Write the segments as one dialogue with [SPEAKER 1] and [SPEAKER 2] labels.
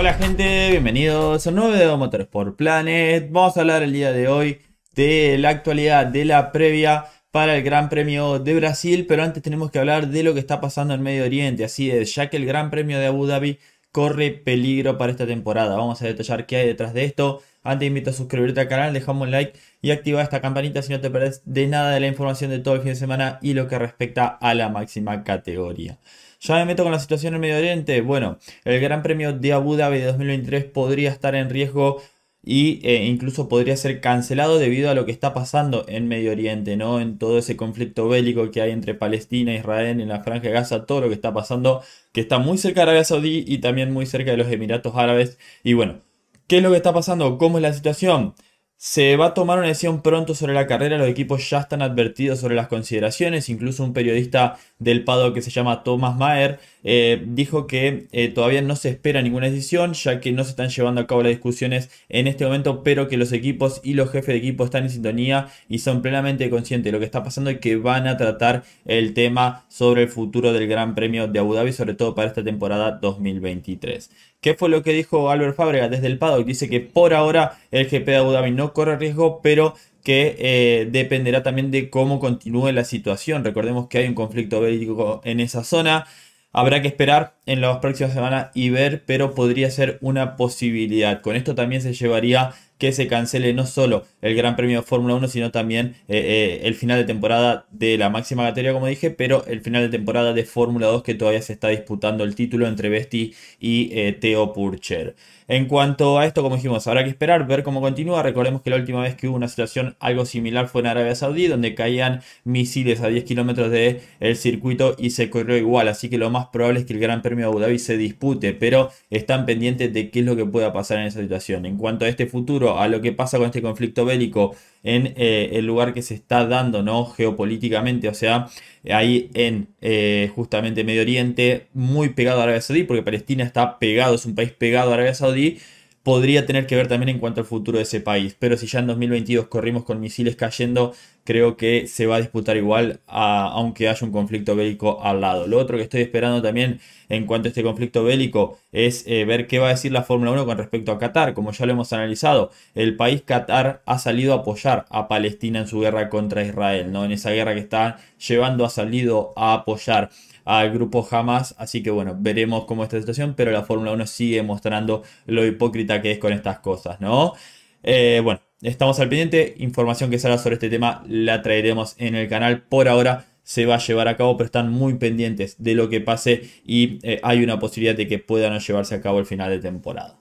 [SPEAKER 1] Hola gente, bienvenidos a un nuevo video de Motorsport Planet. Vamos a hablar el día de hoy de la actualidad, de la previa para el Gran Premio de Brasil, pero antes tenemos que hablar de lo que está pasando en Medio Oriente, así es, ya que el Gran Premio de Abu Dhabi corre peligro para esta temporada. Vamos a detallar qué hay detrás de esto. Antes invito a suscribirte al canal, dejamos un like y activa esta campanita si no te perdés de nada de la información de todo el fin de semana y lo que respecta a la máxima categoría. Ya me meto con la situación en Medio Oriente. Bueno, el Gran Premio de Abu Dhabi de 2023 podría estar en riesgo y eh, incluso podría ser cancelado debido a lo que está pasando en Medio Oriente, ¿no? En todo ese conflicto bélico que hay entre Palestina, Israel, en la Franja de Gaza, todo lo que está pasando, que está muy cerca de Arabia Saudí y también muy cerca de los Emiratos Árabes. Y bueno, ¿qué es lo que está pasando? ¿Cómo es la situación? Se va a tomar una decisión pronto sobre la carrera, los equipos ya están advertidos sobre las consideraciones, incluso un periodista del PADO que se llama Thomas Maher, eh, dijo que eh, todavía no se espera ninguna decisión, ya que no se están llevando a cabo las discusiones en este momento, pero que los equipos y los jefes de equipo están en sintonía y son plenamente conscientes de lo que está pasando y que van a tratar el tema sobre el futuro del Gran Premio de Abu Dhabi, sobre todo para esta temporada 2023. ¿Qué fue lo que dijo Albert Fábrega desde el paddock? Dice que por ahora el GP de Abu Dhabi no corre riesgo, pero que eh, dependerá también de cómo continúe la situación. Recordemos que hay un conflicto bélico en esa zona. Habrá que esperar en las próximas semanas y ver, pero podría ser una posibilidad. Con esto también se llevaría que se cancele no solo el Gran Premio de Fórmula 1, sino también eh, eh, el final de temporada de la máxima categoría, como dije, pero el final de temporada de Fórmula 2 que todavía se está disputando el título entre Besti y eh, Teo Theo Purcher. En cuanto a esto, como dijimos, habrá que esperar, ver cómo continúa. Recordemos que la última vez que hubo una situación algo similar fue en Arabia Saudí, donde caían misiles a 10 kilómetros del circuito y se corrió igual. Así que lo más probable es que el Gran Premio Abu Dhabi se dispute, pero están pendientes de qué es lo que pueda pasar en esa situación. En cuanto a este futuro, a lo que pasa con este conflicto bélico en eh, el lugar que se está dando, ¿no? Geopolíticamente, o sea, ahí en eh, justamente Medio Oriente, muy pegado a Arabia Saudí, porque Palestina está pegado, es un país pegado a Arabia Saudí podría tener que ver también en cuanto al futuro de ese país. Pero si ya en 2022 corrimos con misiles cayendo, creo que se va a disputar igual, aunque haya un conflicto bélico al lado. Lo otro que estoy esperando también en cuanto a este conflicto bélico es eh, ver qué va a decir la Fórmula 1 con respecto a Qatar. Como ya lo hemos analizado, el país Qatar ha salido a apoyar a Palestina en su guerra contra Israel, ¿no? En esa guerra que está llevando ha salido a apoyar al grupo jamás, Así que bueno, veremos cómo está esta situación, pero la Fórmula 1 sigue mostrando lo hipócrita que es con estas cosas, ¿no? Eh, bueno, estamos al pendiente. Información que salga sobre este tema la traeremos en el canal. Por ahora se va a llevar a cabo, pero están muy pendientes de lo que pase y eh, hay una posibilidad de que puedan llevarse a cabo el final de temporada.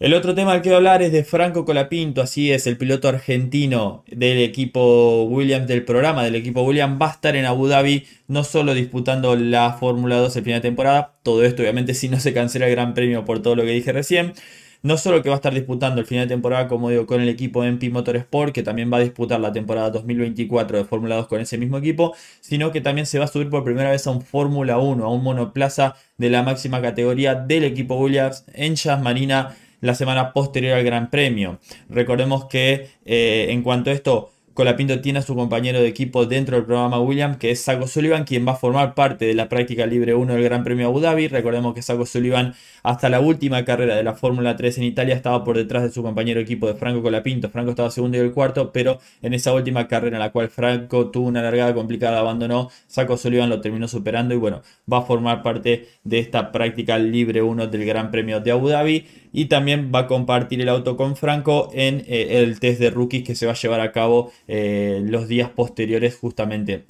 [SPEAKER 1] El otro tema al que voy a hablar es de Franco Colapinto, así es, el piloto argentino del equipo Williams, del programa del equipo Williams, va a estar en Abu Dhabi, no solo disputando la Fórmula 2 el final de temporada, todo esto obviamente si no se cancela el Gran Premio por todo lo que dije recién, no solo que va a estar disputando el final de temporada, como digo, con el equipo MP Motorsport, que también va a disputar la temporada 2024 de Fórmula 2 con ese mismo equipo, sino que también se va a subir por primera vez a un Fórmula 1, a un monoplaza de la máxima categoría del equipo Williams en Marina la semana posterior al Gran Premio. Recordemos que eh, en cuanto a esto, Colapinto tiene a su compañero de equipo dentro del programa William, que es Saco Sullivan, quien va a formar parte de la práctica libre 1 del Gran Premio Abu Dhabi. Recordemos que Saco Sullivan hasta la última carrera de la Fórmula 3 en Italia estaba por detrás de su compañero de equipo de Franco Colapinto. Franco estaba segundo y el cuarto, pero en esa última carrera en la cual Franco tuvo una largada complicada, abandonó, Saco Sullivan lo terminó superando y bueno, va a formar parte de esta práctica libre 1 del Gran Premio de Abu Dhabi. Y también va a compartir el auto con Franco en eh, el test de rookies que se va a llevar a cabo eh, los días posteriores justamente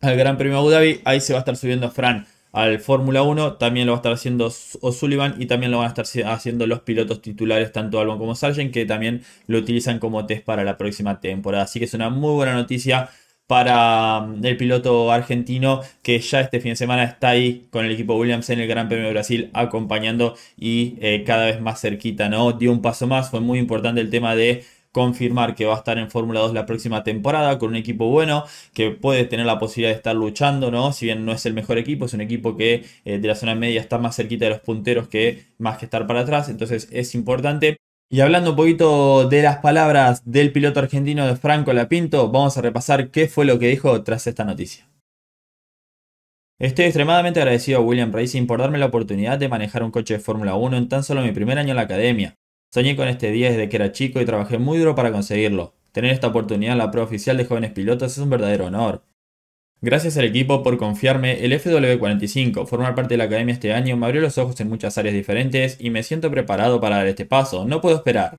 [SPEAKER 1] al Gran Premio Abu Dhabi. Ahí se va a estar subiendo Fran al Fórmula 1, también lo va a estar haciendo O'Sullivan y también lo van a estar haciendo los pilotos titulares, tanto Albon como Sargent, que también lo utilizan como test para la próxima temporada. Así que es una muy buena noticia para mm, el piloto argentino que ya este fin de semana está ahí con el equipo Williams en el Gran Premio de Brasil acompañando y eh, cada vez más cerquita, ¿no? Dio un paso más, fue muy importante el tema de confirmar que va a estar en Fórmula 2 la próxima temporada con un equipo bueno que puede tener la posibilidad de estar luchando, ¿no? Si bien no es el mejor equipo, es un equipo que eh, de la zona media está más cerquita de los punteros que más que estar para atrás, entonces es importante. Y hablando un poquito de las palabras del piloto argentino de Franco Lapinto, vamos a repasar qué fue lo que dijo tras esta noticia. Estoy extremadamente agradecido a William Racing por darme la oportunidad de manejar un coche de Fórmula 1 en tan solo mi primer año en la academia. Soñé con este día desde que era chico y trabajé muy duro para conseguirlo. Tener esta oportunidad en la prueba oficial de jóvenes pilotos es un verdadero honor. Gracias al equipo por confiarme el FW45, formar parte de la academia este año me abrió los ojos en muchas áreas diferentes y me siento preparado para dar este paso, no puedo esperar.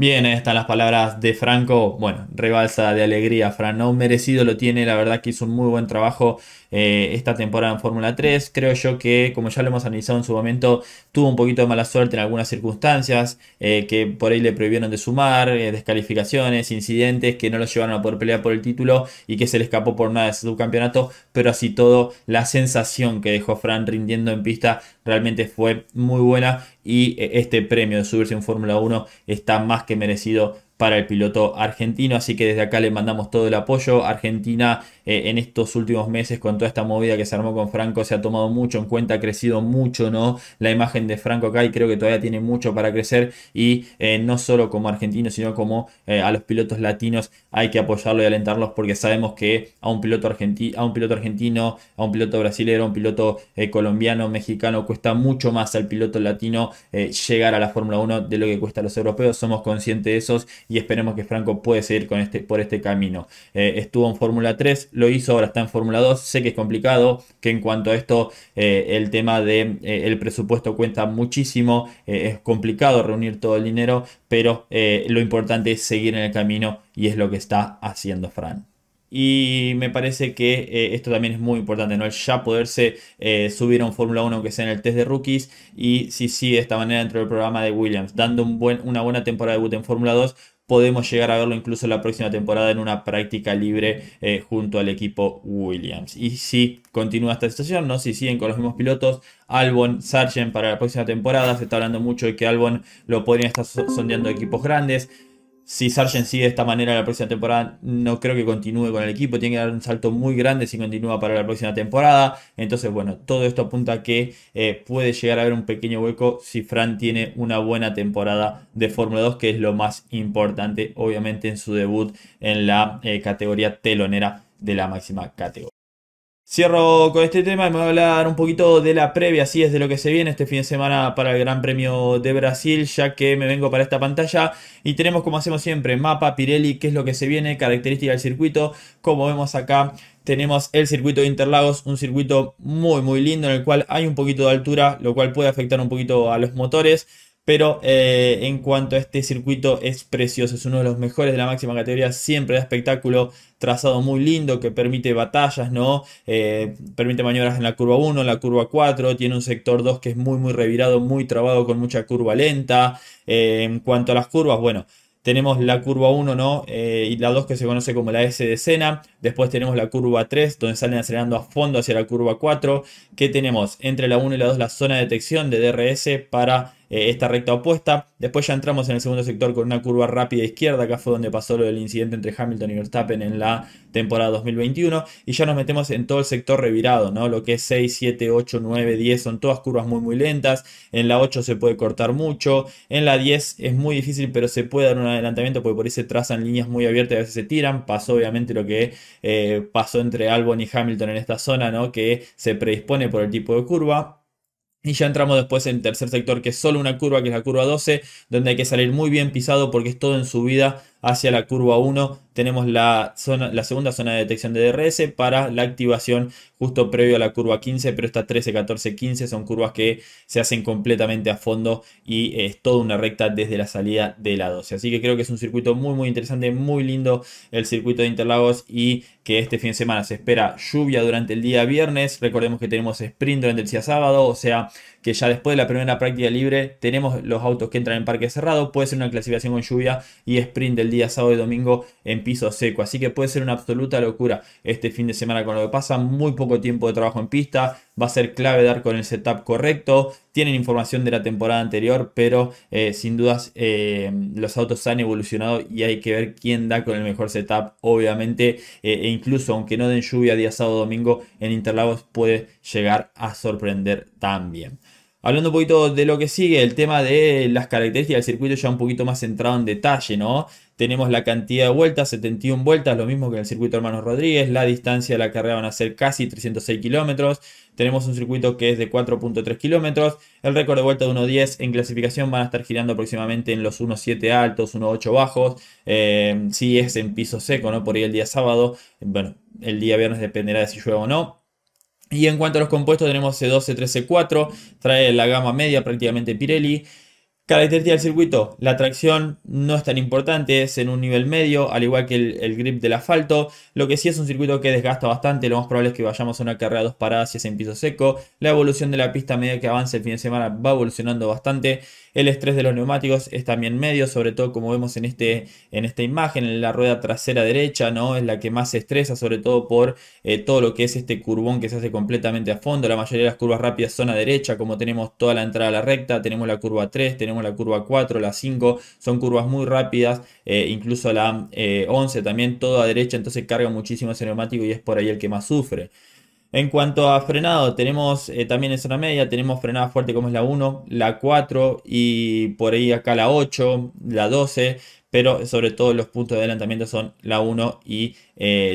[SPEAKER 1] Bien, ahí están las palabras de Franco. Bueno, rebalsa de alegría, Fran. No merecido lo tiene. La verdad que hizo un muy buen trabajo eh, esta temporada en Fórmula 3. Creo yo que, como ya lo hemos analizado en su momento, tuvo un poquito de mala suerte en algunas circunstancias, eh, que por ahí le prohibieron de sumar, eh, descalificaciones, incidentes que no lo llevaron a poder pelear por el título y que se le escapó por nada de su campeonato. Pero así todo, la sensación que dejó Fran rindiendo en pista realmente fue muy buena y eh, este premio de subirse en Fórmula 1 está más que merecido para el piloto argentino. Así que desde acá le mandamos todo el apoyo. Argentina eh, en estos últimos meses con toda esta movida que se armó con Franco se ha tomado mucho en cuenta, ha crecido mucho ¿no? la imagen de Franco acá y creo que todavía tiene mucho para crecer y eh, no solo como argentino sino como eh, a los pilotos latinos hay que apoyarlo y alentarlos porque sabemos que a un piloto, argentino, a un piloto argentino, a un piloto brasileño, a un piloto colombiano, mexicano, cuesta mucho más al piloto latino llegar a la Fórmula 1 de lo que cuesta a los europeos. Somos conscientes de esos y esperemos que Franco puede seguir con este, por este camino. Eh, estuvo en Fórmula 3, lo hizo, ahora está en Fórmula 2. Sé que es complicado, que en cuanto a esto eh, el tema del de, eh, el presupuesto cuenta muchísimo, es complicado reunir todo el dinero, pero lo importante es seguir en el camino y es lo que está haciendo Fran. Y me parece que esto también es muy importante, ¿no? El ya poderse subir a un Fórmula 1 que sea en el test de rookies y si sigue de esta manera dentro del programa de Williams, dando un buen, una buena temporada de debut en Fórmula 2, podemos llegar a verlo incluso la próxima temporada en una práctica libre eh, junto al equipo Williams. Y si continúa esta estación ¿no? si siguen con los mismos pilotos, Albon, Sargent para la próxima temporada, se está hablando mucho de que Albon lo podrían estar sondeando equipos grandes si Sargent sigue de esta manera la próxima temporada, no creo que continúe con el equipo. Tiene que dar un salto muy grande si continúa para la próxima temporada. Entonces, bueno, todo esto apunta a que eh, puede llegar a haber un pequeño hueco si Fran tiene una buena temporada de Fórmula 2, que es lo más importante, obviamente, en su debut en la eh, categoría telonera de la máxima categoría. Cierro con este tema y me voy a hablar un poquito de la previa, así es de lo que se viene este fin de semana para el Gran Premio de Brasil, ya que me vengo para esta pantalla y tenemos como hacemos siempre mapa, Pirelli, qué es lo que se viene, característica del circuito, como vemos acá tenemos el circuito de Interlagos, un circuito muy muy lindo en el cual hay un poquito de altura, lo cual puede afectar un poquito a los motores. Pero eh, en cuanto a este circuito es precioso, es uno de los mejores de la máxima categoría, siempre da espectáculo, trazado muy lindo que permite batallas, ¿no? Eh, permite maniobras en la curva 1, en la curva 4, tiene un sector 2 que es muy muy revirado, muy trabado con mucha curva lenta. Eh, en cuanto a las curvas, bueno, tenemos la curva 1, ¿no? y la 2 que se conoce como la S de escena, Después tenemos la curva 3, donde salen acelerando a fondo hacia la curva 4. ¿Qué tenemos? Entre la 1 y la 2 la zona de detección de DRS para eh, esta recta opuesta. Después ya entramos en el segundo sector con una curva rápida izquierda. Acá fue donde pasó lo del incidente entre Hamilton y Verstappen en la temporada 2021. Y ya nos metemos en todo el sector revirado, ¿no? Lo que es 6, 7, 8, 9, 10. Son todas curvas muy, muy lentas. En la 8 se puede cortar mucho. En la 10 es muy difícil, pero se puede dar un adelantamiento porque por ahí se trazan líneas muy abiertas y a veces se tiran. Pasó obviamente lo que eh, pasó entre Albon y Hamilton en esta zona, ¿no? Que se predispone por el tipo de curva. Y ya entramos después en el tercer sector, que es solo una curva, que es la curva 12, donde hay que salir muy bien pisado porque es todo en subida hacia la curva 1 tenemos la, zona, la segunda zona de detección de DRS para la activación justo previo a la curva 15, pero estas 13, 14, 15 son curvas que se hacen completamente a fondo y eh, es toda una recta desde la salida de la 12. Así que creo que es un circuito muy muy interesante, muy lindo el circuito de Interlagos y que este fin de semana se espera lluvia durante el día viernes. Recordemos que tenemos sprint durante el día sábado, o sea que ya después de la primera práctica libre tenemos los autos que entran en parque cerrado, puede ser una clasificación con lluvia y sprint del día sábado y domingo en piso seco, así que puede ser una absoluta locura este fin de semana con lo que pasa, muy poco tiempo de trabajo en pista, va a ser clave dar con el setup correcto, tienen información de la temporada anterior, pero eh, sin dudas eh, los autos han evolucionado y hay que ver quién da con el mejor setup, obviamente, eh, e incluso aunque no den lluvia día sábado domingo en Interlagos puede llegar a sorprender también. Hablando un poquito de lo que sigue, el tema de las características del circuito ya un poquito más centrado en detalle, ¿no? Tenemos la cantidad de vueltas, 71 vueltas, lo mismo que el circuito Hermanos Rodríguez, la distancia de la carrera van a ser casi 306 kilómetros, tenemos un circuito que es de 4.3 kilómetros, el récord de vuelta de 1.10 en clasificación van a estar girando aproximadamente en los 1.7 altos, 1.8 bajos, eh, si es en piso seco, ¿no? Por ahí el día sábado, bueno, el día viernes dependerá de si llueve o no, y en cuanto a los compuestos tenemos C12, 13, 4, trae la gama media prácticamente Pirelli, Característica del circuito, la tracción no es tan importante, es en un nivel medio, al igual que el, grip del asfalto, lo que sí es un circuito que desgasta bastante, lo más probable es que vayamos a una carrera dos paradas y es en piso seco, la evolución de la pista a medida que avance el fin de semana va evolucionando bastante, el estrés de los neumáticos es también medio, sobre todo como vemos en, este, en esta imagen, en la rueda trasera derecha, ¿no? es la que más se estresa, sobre todo por eh, todo lo que es este curbón que se hace completamente a fondo, la mayoría de las curvas rápidas son a derecha, como tenemos toda la entrada a la recta, tenemos la curva 3, tenemos la curva 4, la 5, son curvas muy rápidas, eh, incluso la 11 eh, también, todo a derecha, entonces carga muchísimo ese neumático y es por ahí el que más sufre. En cuanto a frenado, tenemos eh, también en zona media, tenemos frenada fuerte como es la 1, la 4 y por ahí acá la 8, la 12, pero sobre todo los puntos de adelantamiento son la 1 y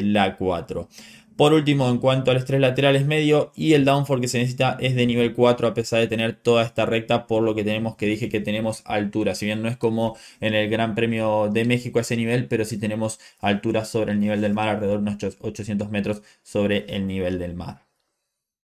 [SPEAKER 1] la 4. Por último, en cuanto al estrés lateral es medio y el downforce que se necesita es de nivel 4 a pesar de tener toda esta recta, por lo que tenemos que dije que tenemos altura. Si bien no es como en el Gran Premio de México ese nivel, pero sí tenemos altura sobre el nivel del mar, alrededor de unos 800 metros sobre el nivel del mar.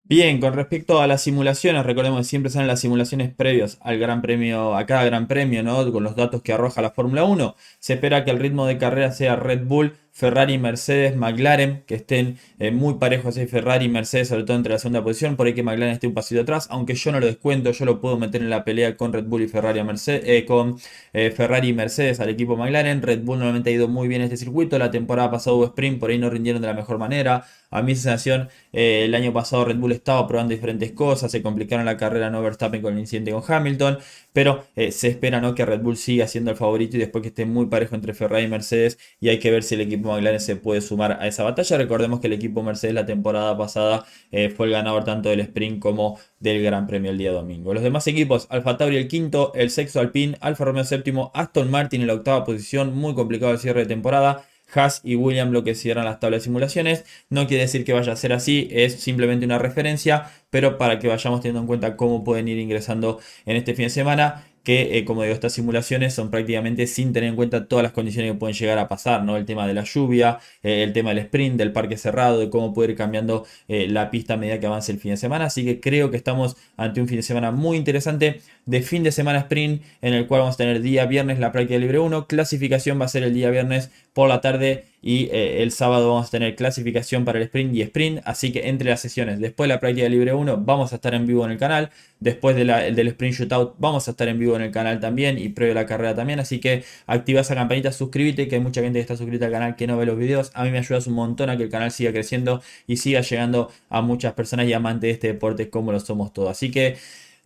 [SPEAKER 1] Bien, con respecto a las simulaciones, recordemos que siempre salen las simulaciones previas al gran premio, a cada gran premio, ¿no? Con los datos que arroja la Fórmula 1. Se espera que el ritmo de carrera sea Red Bull Ferrari, Mercedes, McLaren, que estén eh, muy parejos ahí Ferrari y Mercedes, sobre todo entre la segunda posición, por ahí que McLaren esté un pasito atrás, aunque yo no lo descuento, yo lo puedo meter en la pelea con Red Bull y Ferrari Mercedes, eh, con eh, Ferrari y Mercedes al equipo McLaren. Red Bull normalmente ha ido muy bien este circuito, la temporada pasada hubo sprint, por ahí no rindieron de la mejor manera. A mi sensación, el año pasado Red Bull estaba probando diferentes cosas, se complicaron la carrera no Verstappen con el incidente con Hamilton, pero se espera ¿no? que Red Bull siga siendo el favorito y después que esté muy parejo entre Ferrari y Mercedes y hay que ver si el equipo se puede sumar a esa batalla. Recordemos que el equipo Mercedes la temporada pasada eh, fue el ganador tanto del sprint como del Gran Premio el día domingo. Los demás equipos, Alfa Tauri el quinto, el sexto Alpine, Alfa Romeo séptimo, Aston Martin en la octava posición, muy complicado el cierre de temporada. Haas y William lo que cierran las tablas de simulaciones. No quiere decir que vaya a ser así, es simplemente una referencia, pero para que vayamos teniendo en cuenta cómo pueden ir ingresando en este fin de semana que eh, como digo, estas simulaciones son prácticamente sin tener en cuenta todas las condiciones que pueden llegar a pasar, ¿no? El tema de la lluvia, eh, el tema del sprint, del parque cerrado, de cómo puede ir cambiando eh, la pista a medida que avance el fin de semana. Así que creo que estamos ante un fin de semana muy interesante de fin de semana sprint, en el cual vamos a tener día viernes la práctica libre 1, clasificación va a ser el día viernes por la tarde y eh, el sábado vamos a tener clasificación para el sprint y sprint, así que entre las sesiones, después de la práctica libre 1 vamos a estar en vivo en el canal, después del sprint shootout vamos a estar en vivo en el canal también y previo a la carrera también, así que activa esa campanita, suscríbete, que hay mucha gente que está suscrita al canal que no ve los videos, a mí me ayudas un montón a que el canal siga creciendo y siga llegando a muchas personas y amantes de este deporte como lo somos todos, así que...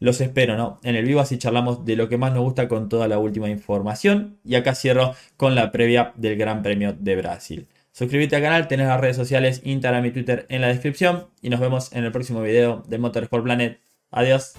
[SPEAKER 1] Los espero, ¿no? En el vivo así charlamos de lo que más nos gusta con toda la última información. Y acá cierro con la previa del Gran Premio de Brasil. Suscríbete al canal, tenés las redes sociales, Instagram y Twitter en la descripción. Y nos vemos en el próximo video de Motorsport Planet. Adiós.